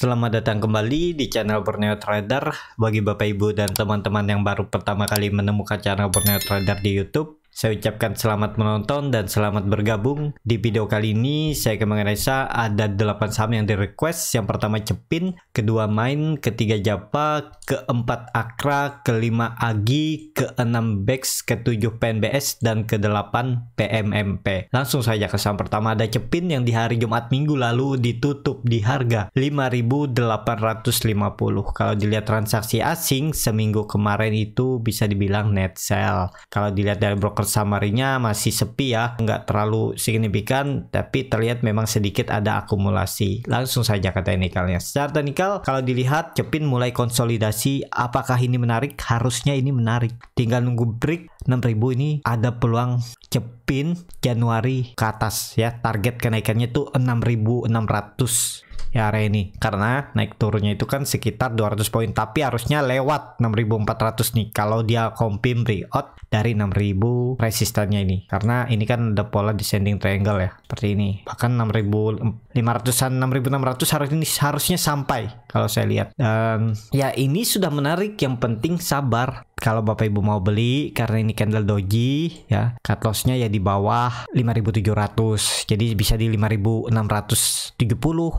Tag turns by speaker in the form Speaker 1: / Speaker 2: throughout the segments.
Speaker 1: Selamat datang kembali di channel Borneo Trader. Bagi Bapak Ibu dan teman-teman yang baru pertama kali menemukan channel Borneo Trader di YouTube, saya ucapkan selamat menonton dan selamat bergabung. Di video kali ini saya akan menganalisa ada 8 saham yang direquest. Yang pertama Cepin, kedua Main, ketiga Japa, keempat Akra, kelima Agi, keenam Bex, ketujuh PNBS dan kedelapan PMMP. Langsung saja ke saham pertama ada Cepin yang di hari Jumat minggu lalu ditutup di harga 5.850. Kalau dilihat transaksi asing seminggu kemarin itu bisa dibilang net sell. Kalau dilihat dari broker summary-nya masih sepi ya, nggak terlalu signifikan, tapi terlihat memang sedikit ada akumulasi. Langsung saja ke teknikalnya. Secara teknikal, kalau dilihat cepin mulai konsolidasi, apakah ini menarik? Harusnya ini menarik. Tinggal nunggu break 6000 ini ada peluang cepin Januari ke atas ya. Target kenaikannya tuh 6600 ya ini karena naik turunnya itu kan sekitar 200 poin tapi harusnya lewat 6400 nih kalau dia compim breakout dari 6000 resistannya ini karena ini kan ada pola descending triangle ya seperti ini bahkan 6500an 6600 harus ini harusnya sampai kalau saya lihat dan ya ini sudah menarik yang penting sabar kalau Bapak Ibu mau beli karena ini candle doji ya, cut lossnya ya di bawah 5700. Jadi bisa di 5670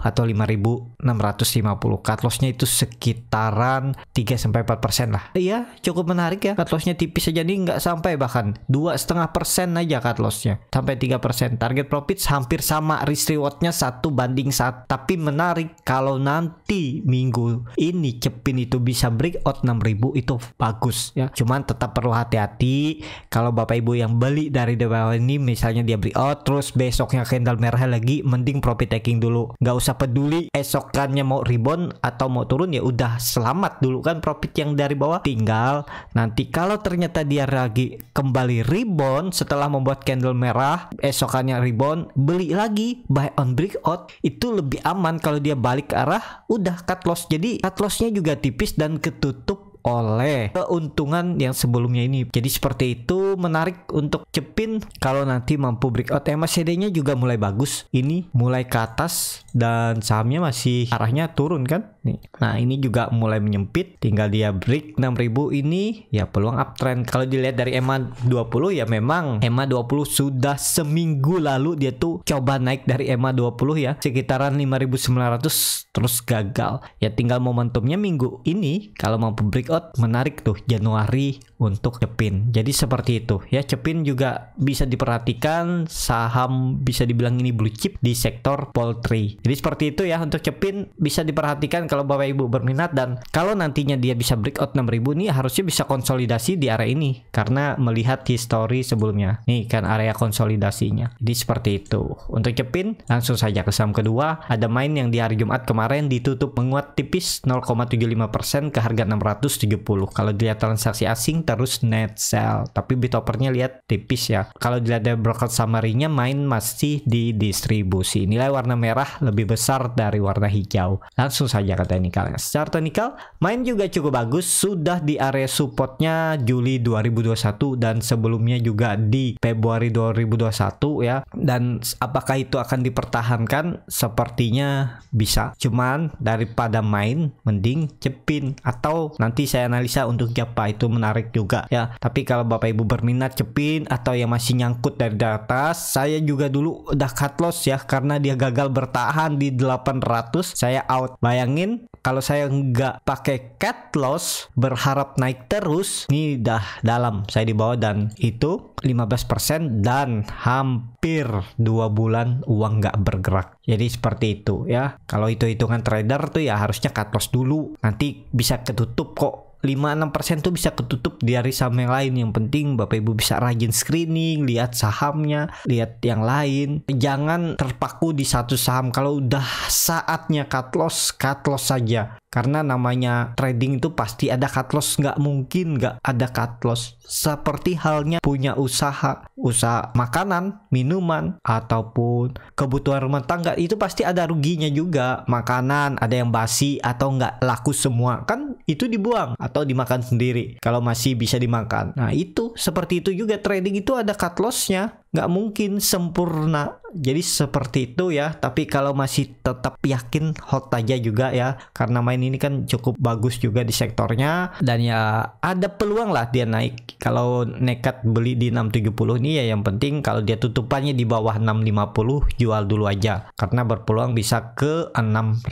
Speaker 1: atau 5650. Cut lossnya itu sekitaran 3 sampai 4% lah. Iya, cukup menarik ya. Cut lossnya tipis aja nih nggak sampai bahkan dua setengah persen aja cut lossnya sampai 3 persen. Target profit hampir sama, risk rewardnya satu banding satu. Tapi menarik kalau nanti minggu ini cepin itu bisa break breakout 6000 itu bagus ya. Cuman tetap perlu hati-hati kalau Bapak Ibu yang beli dari The bawah ini misalnya dia beli out oh, terus besoknya candle merah lagi mending profit taking dulu. Nggak usah peduli esokannya mau rebound atau mau turun ya udah selamat dulu kan profit yang dari bawah tinggal nanti kalau ternyata dia lagi kembali rebound setelah membuat candle merah esokannya rebound beli lagi buy on breakout itu lebih aman kalau dia balik ke arah udah cut loss jadi cut lossnya juga tipis dan ketutup oleh keuntungan yang sebelumnya ini. Jadi seperti itu menarik untuk Cepin kalau nanti mampu breakout eh, MACD-nya juga mulai bagus. Ini mulai ke atas dan sahamnya masih arahnya turun kan? Nih. Nah, ini juga mulai menyempit. Tinggal dia break 6000 ini ya peluang uptrend. Kalau dilihat dari EMA 20 ya memang EMA 20 sudah seminggu lalu dia tuh coba naik dari EMA 20 ya sekitaran 5900 terus gagal. Ya tinggal momentumnya minggu ini kalau mampu break out menarik tuh Januari untuk Cepin. Jadi seperti itu ya. Cepin juga bisa diperhatikan saham bisa dibilang ini blue chip di sektor poultry. Jadi seperti itu ya untuk Cepin bisa diperhatikan kalau Bapak Ibu berminat dan kalau nantinya dia bisa breakout 6000 nih harusnya bisa konsolidasi di area ini karena melihat histori sebelumnya. Nih kan area konsolidasinya. Jadi seperti itu. Untuk Cepin langsung saja ke saham kedua. Ada main yang di hari Jumat kemarin ditutup menguat tipis 0,75% ke harga 600 170. Kalau dilihat transaksi asing terus net sell, tapi bitopernya lihat tipis ya. Kalau dilihat dari broker summary-nya main masih di distribusi. Nilai warna merah lebih besar dari warna hijau. Langsung saja ke teknikalnya. Secara teknikal, main juga cukup bagus sudah di area supportnya Juli 2021 dan sebelumnya juga di Februari 2021 ya. Dan apakah itu akan dipertahankan? Sepertinya bisa. Cuman daripada main mending cepin atau nanti saya analisa untuk Japa itu menarik juga ya. Tapi kalau Bapak Ibu berminat cepin atau yang masih nyangkut dari atas, saya juga dulu udah cut loss ya karena dia gagal bertahan di 800, saya out. Bayangin kalau saya nggak pakai cut loss berharap naik terus, nih dah dalam saya di bawah dan itu 15% dan hampir dua bulan uang nggak bergerak. Jadi seperti itu ya. Kalau itu hitungan trader tuh ya harusnya cut loss dulu. Nanti bisa ketutup kok 5-6% tuh bisa ketutup dari saham yang lain yang penting Bapak Ibu bisa rajin screening lihat sahamnya lihat yang lain jangan terpaku di satu saham kalau udah saatnya cut loss cut loss saja karena namanya trading itu pasti ada cut loss nggak mungkin nggak ada cut loss seperti halnya punya usaha usaha makanan minuman ataupun kebutuhan rumah tangga itu pasti ada ruginya juga makanan ada yang basi atau nggak laku semua kan itu dibuang atau dimakan sendiri kalau masih bisa dimakan nah itu seperti itu juga trading itu ada cut lossnya nggak mungkin sempurna jadi seperti itu ya tapi kalau masih tetap yakin hot aja juga ya karena main ini kan cukup bagus juga di sektornya dan ya ada peluang lah dia naik kalau nekat beli di 670 ini ya yang penting kalau dia tutupannya di bawah 650 jual dulu aja karena berpeluang bisa ke 600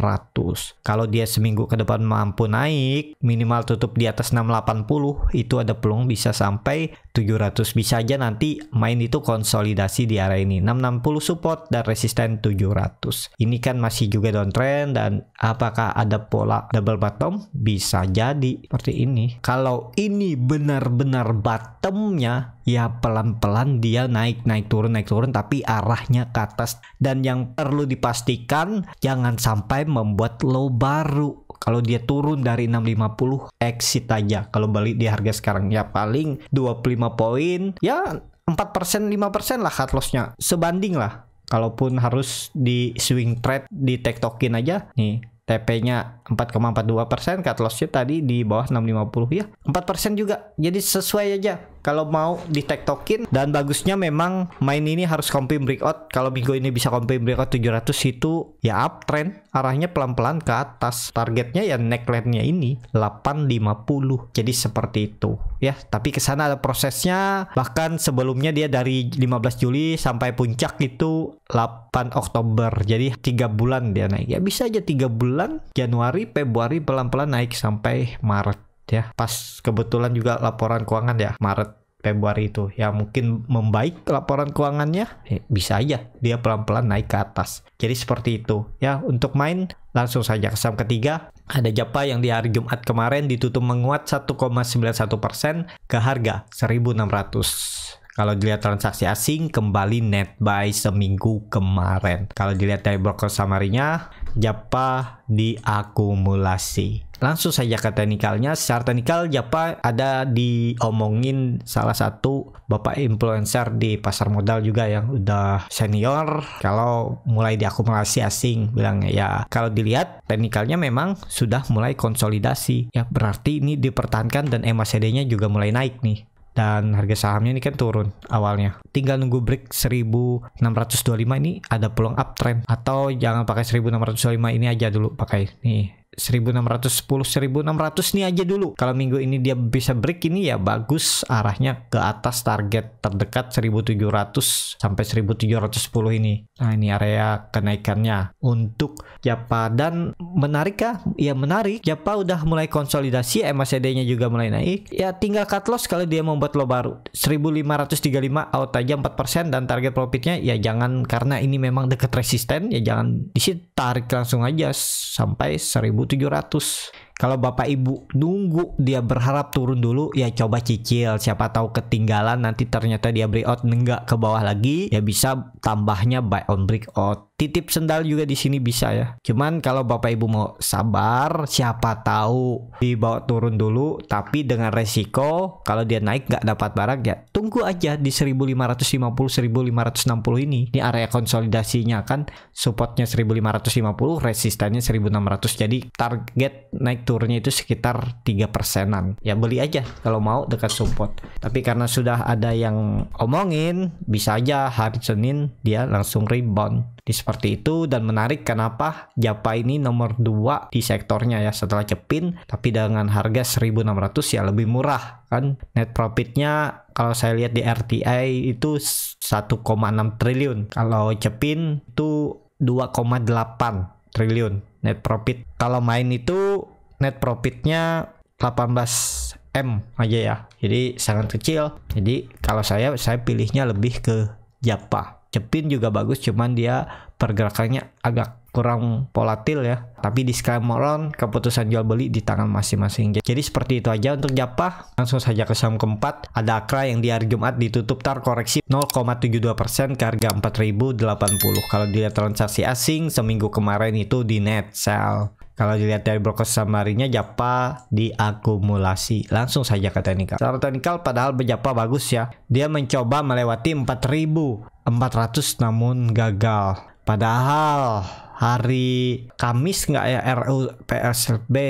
Speaker 1: kalau dia seminggu ke depan mampu naik minimal tutup di atas 680 itu ada peluang bisa sampai 700 bisa aja nanti main itu konsisten konsolidasi di area ini 660 support dan resisten 700 ini kan masih juga downtrend dan apakah ada pola double bottom bisa jadi seperti ini kalau ini benar-benar bottomnya ya pelan-pelan dia naik naik turun naik turun tapi arahnya ke atas dan yang perlu dipastikan jangan sampai membuat low baru kalau dia turun dari 650 exit aja kalau balik di harga sekarang ya paling 25 poin ya 4% 5% lah cut lossnya sebanding lah kalaupun harus di swing trade di tektokin aja nih TP-nya 4,42% cut loss-nya tadi di bawah 650 ya 4% juga jadi sesuai aja kalau mau di token dan bagusnya memang main ini harus comping breakout kalau minggu ini bisa comping breakout 700 itu ya uptrend arahnya pelan-pelan ke atas targetnya ya neckline-nya ini 850 jadi seperti itu ya tapi ke sana ada prosesnya bahkan sebelumnya dia dari 15 Juli sampai puncak itu 8 Oktober jadi tiga bulan dia naik ya bisa aja tiga bulan Januari Februari pelan-pelan naik sampai Maret ya pas kebetulan juga laporan keuangan ya Maret Februari itu ya mungkin membaik laporan keuangannya eh, bisa aja dia pelan-pelan naik ke atas jadi seperti itu ya untuk main langsung saja ke saham ketiga ada Japa yang di hari Jumat kemarin ditutup menguat 1,91% ke harga 1600 kalau dilihat transaksi asing kembali net buy seminggu kemarin. Kalau dilihat dari broker samarinya, Japa diakumulasi. Langsung saja ke teknikalnya. Secara teknikal Japa ada diomongin salah satu bapak influencer di pasar modal juga yang udah senior. Kalau mulai diakumulasi asing bilangnya ya kalau dilihat teknikalnya memang sudah mulai konsolidasi. Ya berarti ini dipertahankan dan MACD-nya juga mulai naik nih dan harga sahamnya ini kan turun awalnya. Tinggal nunggu break 1625 ini ada peluang uptrend atau jangan pakai 1625 ini aja dulu pakai nih 1610 1600 nih aja dulu kalau minggu ini dia bisa break ini ya bagus arahnya ke atas target terdekat 1700 sampai 1710 ini nah ini area kenaikannya untuk Japa dan menarik kah? ya menarik Japa udah mulai konsolidasi MACD nya juga mulai naik ya tinggal cut loss kalau dia membuat lo baru 1535 out aja 4% dan target profitnya ya jangan karena ini memang dekat resisten ya jangan disitu tarik langsung aja sampai 1000 ratus Kalau bapak ibu nunggu dia berharap turun dulu ya coba cicil siapa tahu ketinggalan nanti ternyata dia breakout enggak ke bawah lagi ya bisa tambahnya buy on breakout titip sendal juga di sini bisa ya. Cuman kalau Bapak Ibu mau sabar, siapa tahu dibawa turun dulu tapi dengan resiko kalau dia naik nggak dapat barang ya tunggu aja di 1550 1560 ini. Ini area konsolidasinya kan supportnya 1550, resistannya 1600. Jadi target naik turunnya itu sekitar 3 persenan. Ya beli aja kalau mau dekat support. Tapi karena sudah ada yang omongin, bisa aja hari Senin dia langsung rebound di seperti itu dan menarik kenapa Japa ini nomor 2 di sektornya ya setelah Cepin tapi dengan harga 1600 ya lebih murah kan net profitnya kalau saya lihat di RTI itu 1,6 triliun kalau Cepin itu 2,8 triliun net profit kalau main itu net profitnya 18 M aja ya jadi sangat kecil jadi kalau saya saya pilihnya lebih ke Japa Cepin juga bagus cuman dia pergerakannya agak kurang volatil ya. Tapi di Skymoron keputusan jual beli di tangan masing-masing. Jadi seperti itu aja untuk Japah. Langsung saja ke saham keempat. Ada Akra yang di hari Jumat ditutup tar koreksi 0,72% ke harga 4080. Kalau dilihat transaksi asing seminggu kemarin itu di net sell. Kalau dilihat dari broker samarinya Japa diakumulasi. Langsung saja ke teknikal. Secara teknikal padahal Japa bagus ya. Dia mencoba melewati 4000 400 namun gagal. Padahal hari Kamis nggak ya RU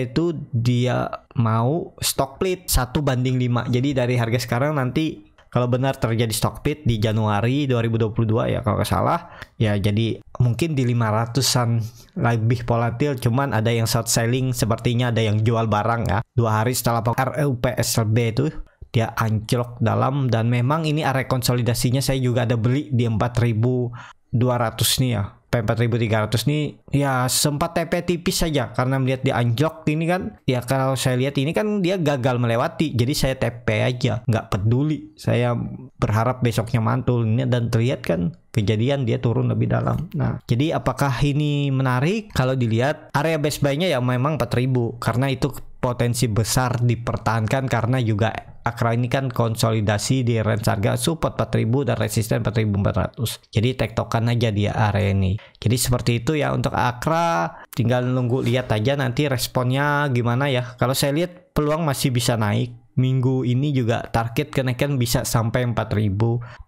Speaker 1: itu dia mau stock split 1 banding 5. Jadi dari harga sekarang nanti kalau benar terjadi stock split di Januari 2022 ya kalau nggak salah ya jadi mungkin di 500-an lebih volatil cuman ada yang short selling sepertinya ada yang jual barang ya dua hari setelah RUPSB itu dia anjlok dalam dan memang ini area konsolidasinya saya juga ada beli di 4000 200 nih ya P4300 nih ya sempat TP tipis saja karena melihat dia anjlok ini kan ya kalau saya lihat ini kan dia gagal melewati jadi saya TP aja nggak peduli saya berharap besoknya mantul ini dan terlihat kan kejadian dia turun lebih dalam. Nah, jadi apakah ini menarik kalau dilihat area best buy-nya ya memang 4000 karena itu potensi besar dipertahankan karena juga Akra ini kan konsolidasi di range harga support 4000 dan resisten 4400 jadi tektokan aja di area ini jadi seperti itu ya untuk Akra tinggal nunggu lihat aja nanti responnya gimana ya kalau saya lihat peluang masih bisa naik minggu ini juga target kenaikan bisa sampai 4200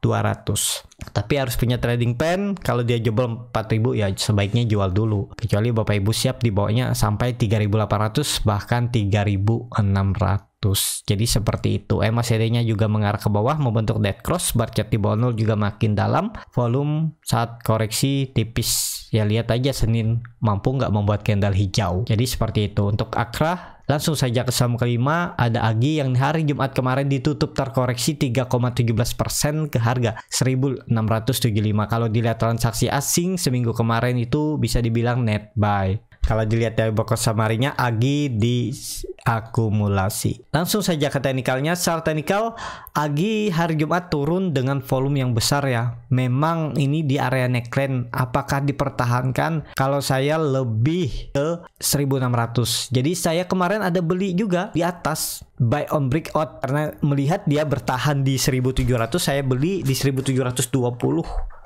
Speaker 1: tapi harus punya trading plan kalau dia jebol 4000 ya sebaiknya jual dulu kecuali bapak ibu siap dibawanya sampai 3800 bahkan 3600 jadi seperti itu. MACD-nya juga mengarah ke bawah membentuk dead cross, bar chart di bawah 0 juga makin dalam, volume saat koreksi tipis. Ya lihat aja Senin mampu nggak membuat candle hijau. Jadi seperti itu. Untuk Akra Langsung saja ke saham kelima, ada Agi yang hari Jumat kemarin ditutup terkoreksi 3,17% ke harga 1.675. Kalau dilihat transaksi asing seminggu kemarin itu bisa dibilang net buy. Kalau dilihat dari bokor samarinya Agi di akumulasi. Langsung saja ke teknikalnya. Secara teknikal Agi hari Jumat turun dengan volume yang besar ya. Memang ini di area neckline apakah dipertahankan? Kalau saya lebih ke 1600. Jadi saya kemarin ada beli juga di atas buy on breakout karena melihat dia bertahan di 1700 saya beli di 1720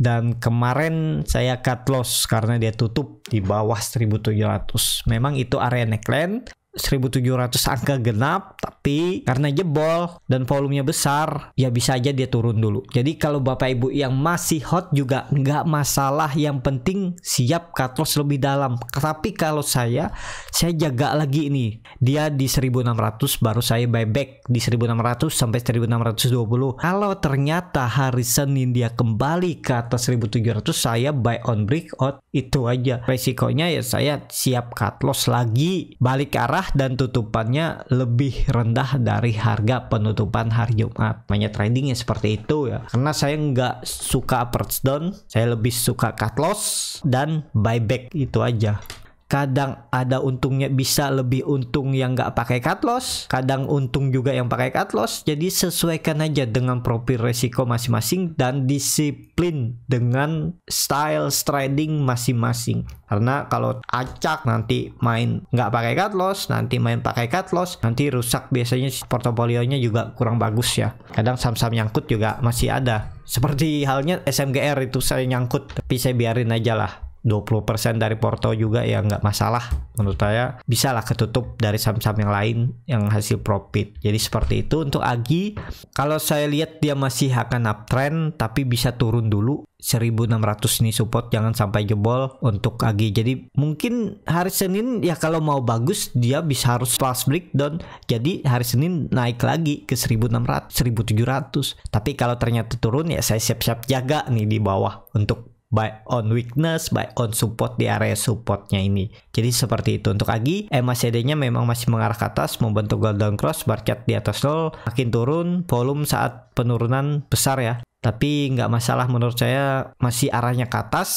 Speaker 1: dan kemarin saya cut loss karena dia tutup di bawah 1700 memang itu area neckline 1700 angka genap tapi karena jebol dan volumenya besar ya bisa aja dia turun dulu jadi kalau bapak ibu yang masih hot juga nggak masalah yang penting siap cut loss lebih dalam tapi kalau saya saya jaga lagi ini dia di 1600 baru saya buyback di 1600 sampai 1620 kalau ternyata hari Senin dia kembali ke atas 1700 saya buy on breakout itu aja resikonya ya saya siap cut loss lagi balik arah dan tutupannya lebih rendah dari harga penutupan hari Jumat. banyak tradingnya seperti itu ya. Karena saya nggak suka upwards down, saya lebih suka cut loss dan buyback itu aja kadang ada untungnya bisa lebih untung yang nggak pakai cut loss kadang untung juga yang pakai cut loss jadi sesuaikan aja dengan profil resiko masing-masing dan disiplin dengan style trading masing-masing karena kalau acak nanti main nggak pakai cut loss nanti main pakai cut loss nanti rusak biasanya portofolionya juga kurang bagus ya kadang saham-saham nyangkut juga masih ada seperti halnya SMGR itu saya nyangkut tapi saya biarin aja lah 20% dari Porto juga ya nggak masalah menurut saya bisa lah ketutup dari saham-saham yang lain yang hasil profit jadi seperti itu untuk Agi kalau saya lihat dia masih akan uptrend tapi bisa turun dulu 1600 ini support jangan sampai jebol untuk Agi. Jadi mungkin hari Senin ya kalau mau bagus dia bisa harus plus breakdown. Jadi hari Senin naik lagi ke 1600, 1700. Tapi kalau ternyata turun ya saya siap-siap jaga nih di bawah untuk By on weakness, by on support di area supportnya ini. Jadi seperti itu. Untuk AGI, MACD-nya memang masih mengarah ke atas, membentuk golden cross, market di atas nol, makin turun, volume saat penurunan besar ya. Tapi nggak masalah menurut saya masih arahnya ke atas.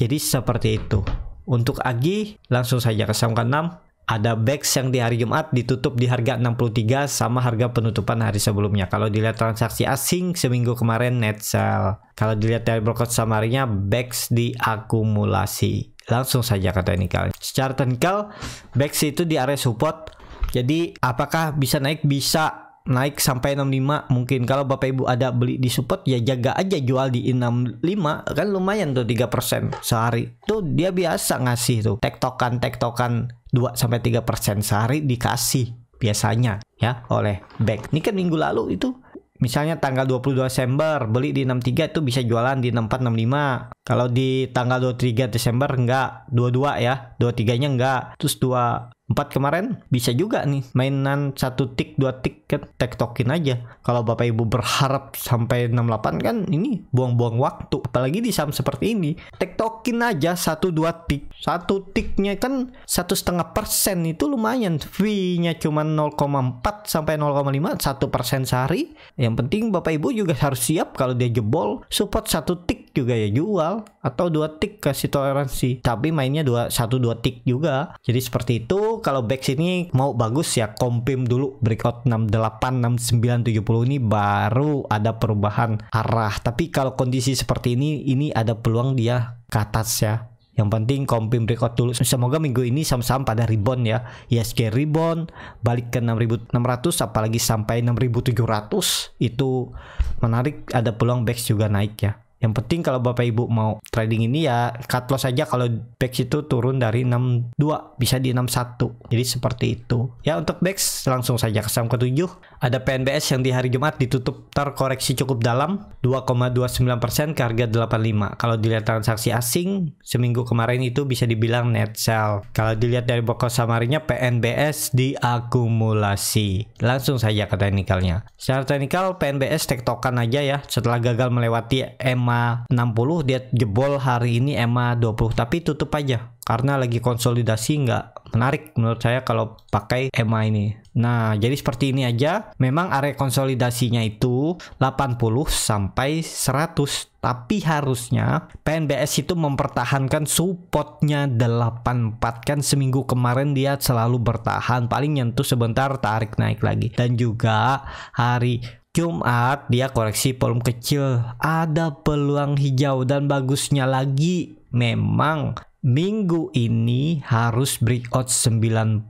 Speaker 1: Jadi seperti itu. Untuk AGI, langsung saja ke saham ke-6 ada BEX yang di hari Jumat ditutup di harga 63 sama harga penutupan hari sebelumnya. Kalau dilihat transaksi asing seminggu kemarin net sell. Kalau dilihat dari broker samarinya BEX diakumulasi. Langsung saja ke teknikal. Secara technical BEX itu di area support. Jadi apakah bisa naik? Bisa naik sampai 65 mungkin kalau Bapak Ibu ada beli di support ya jaga aja jual di 65 kan lumayan tuh 3% sehari tuh dia biasa ngasih tuh tektokan tektokan 2 sampai 3% sehari dikasih biasanya ya oleh back ini kan minggu lalu itu Misalnya tanggal 22 Desember beli di 63 itu bisa jualan di enam lima Kalau di tanggal 23 Desember enggak, 22 ya. 23-nya enggak. Terus 2 4 kemarin bisa juga nih mainan satu tik dua tik kan tektokin aja kalau bapak ibu berharap sampai 68 kan ini buang-buang waktu apalagi di saham seperti ini tektokin aja satu dua tik satu tiknya kan satu setengah persen itu lumayan fee nya cuma 0,4 sampai 0,5 satu persen sehari yang penting bapak ibu juga harus siap kalau dia jebol support satu tik juga ya jual atau dua tik kasih toleransi tapi mainnya dua satu dua tik juga jadi seperti itu kalau back sini mau bagus ya kompim dulu breakout 68 69 70 ini baru ada perubahan arah tapi kalau kondisi seperti ini ini ada peluang dia ke atas ya yang penting kompim breakout dulu. Semoga minggu ini sama-sama pada rebound ya. ISG e rebound, balik ke 6600 apalagi sampai 6700 itu menarik ada peluang back juga naik ya. Yang penting kalau Bapak Ibu mau trading ini ya cut loss aja kalau back itu turun dari 62 bisa di 61. Jadi seperti itu. Ya untuk back langsung saja ke saham ketujuh. Ada PNBS yang di hari Jumat ditutup terkoreksi cukup dalam 2,29% ke harga 85. Kalau dilihat transaksi asing seminggu kemarin itu bisa dibilang net sell. Kalau dilihat dari pokok samarinya PNBS diakumulasi. Langsung saja ke teknikalnya. Secara teknikal PNBS tektokan aja ya setelah gagal melewati EMA EMA 60 dia jebol hari ini EMA 20 tapi tutup aja karena lagi konsolidasi nggak menarik menurut saya kalau pakai EMA ini. Nah, jadi seperti ini aja. Memang area konsolidasinya itu 80 sampai 100, tapi harusnya PNBS itu mempertahankan supportnya 84 kan seminggu kemarin dia selalu bertahan paling nyentuh sebentar tarik naik lagi. Dan juga hari Jumat dia koreksi volume kecil. Ada peluang hijau dan bagusnya lagi memang minggu ini harus breakout 90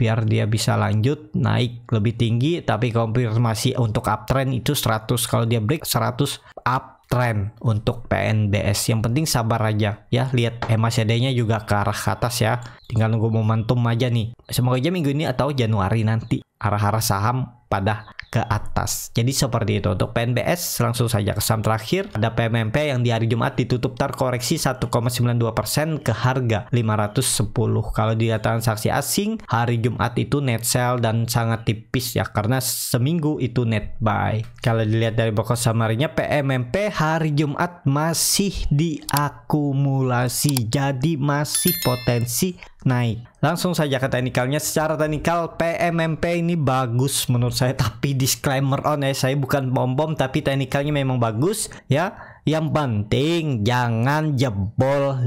Speaker 1: biar dia bisa lanjut naik lebih tinggi tapi konfirmasi untuk uptrend itu 100 kalau dia break 100 uptrend untuk PNBS yang penting sabar aja ya lihat MACD-nya juga ke arah ke atas ya tinggal nunggu momentum aja nih semoga aja minggu ini atau Januari nanti arah-arah saham pada ke atas. Jadi seperti itu. Untuk PNBS langsung saja ke saham terakhir. Ada PMMP yang di hari Jumat ditutup terkoreksi 1,92% ke harga 510. Kalau dilihat transaksi asing, hari Jumat itu net sell dan sangat tipis ya karena seminggu itu net buy. Kalau dilihat dari pokok samarinya PMMP hari Jumat masih diakumulasi. Jadi masih potensi naik. Langsung saja ke teknikalnya. Secara teknikal PMMP ini bagus menurut saya tapi disclaimer on ya saya bukan bom-bom tapi teknikalnya memang bagus ya. Yang penting jangan jebol 500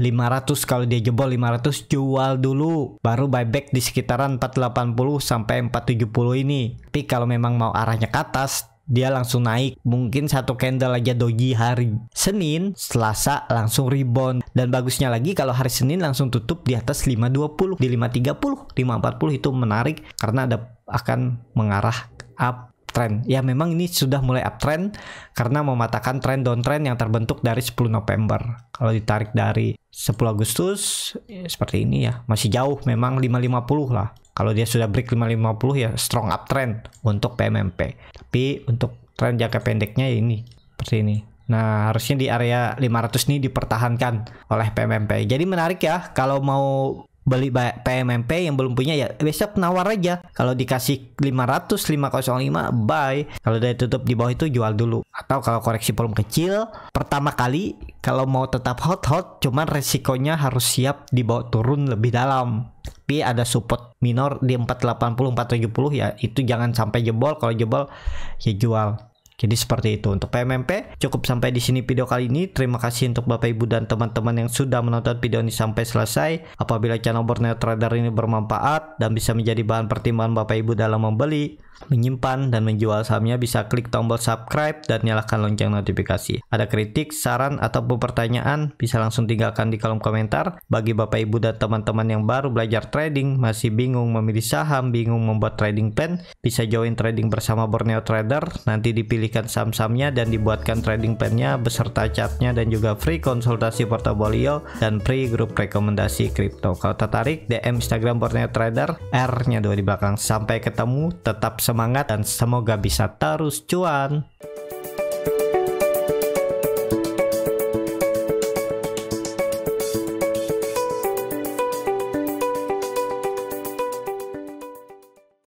Speaker 1: kalau dia jebol 500 jual dulu baru buyback di sekitaran 480 sampai 470 ini. Tapi kalau memang mau arahnya ke atas dia langsung naik mungkin satu candle aja doji hari Senin Selasa langsung rebound dan bagusnya lagi kalau hari Senin langsung tutup di atas 520 di 530 540 itu menarik karena ada akan mengarah up trend. Ya memang ini sudah mulai uptrend karena mematahkan trend downtrend yang terbentuk dari 10 November. Kalau ditarik dari 10 Agustus ya seperti ini ya, masih jauh memang 550 lah. Kalau dia sudah break 550 ya strong uptrend untuk PMMP. Tapi untuk tren jangka pendeknya ya ini seperti ini. Nah, harusnya di area 500 ini dipertahankan oleh PMMP. Jadi menarik ya kalau mau beli PMMP yang belum punya ya besok nawar aja kalau dikasih 500 505 buy kalau dari tutup di bawah itu jual dulu atau kalau koreksi volume kecil pertama kali kalau mau tetap hot hot cuman resikonya harus siap dibawa turun lebih dalam tapi ada support minor di 480 470 ya itu jangan sampai jebol kalau jebol ya jual jadi seperti itu untuk PMMP cukup sampai di sini video kali ini. Terima kasih untuk Bapak Ibu dan teman-teman yang sudah menonton video ini sampai selesai. Apabila channel Borneo Trader ini bermanfaat dan bisa menjadi bahan pertimbangan Bapak Ibu dalam membeli menyimpan dan menjual sahamnya bisa klik tombol subscribe dan nyalakan lonceng notifikasi. Ada kritik, saran, ataupun pertanyaan bisa langsung tinggalkan di kolom komentar. Bagi Bapak Ibu dan teman-teman yang baru belajar trading, masih bingung memilih saham, bingung membuat trading plan, bisa join trading bersama Borneo Trader. Nanti dipilihkan saham-sahamnya dan dibuatkan trading plannya beserta chartnya dan juga free konsultasi portofolio dan free grup rekomendasi kripto. Kalau tertarik, DM Instagram Borneo Trader, R-nya dua di belakang. Sampai ketemu, tetap semangat dan semoga bisa terus cuan.